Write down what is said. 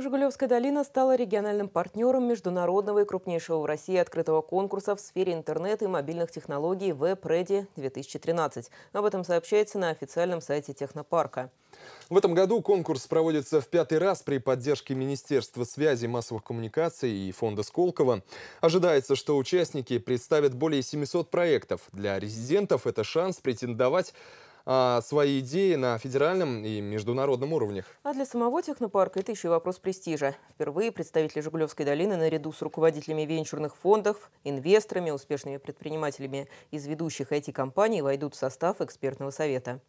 Жигулевская долина стала региональным партнером международного и крупнейшего в России открытого конкурса в сфере интернета и мобильных технологий веб 2013 Об этом сообщается на официальном сайте технопарка. В этом году конкурс проводится в пятый раз при поддержке Министерства связи, массовых коммуникаций и фонда Сколково. Ожидается, что участники представят более 700 проектов. Для резидентов это шанс претендовать а, свои идеи на федеральном и международном уровнях. А для самого технопарка это еще и вопрос престижа. Впервые представители Жигулевской долины наряду с руководителями венчурных фондов, инвесторами, успешными предпринимателями из ведущих IT-компаний войдут в состав экспертного совета.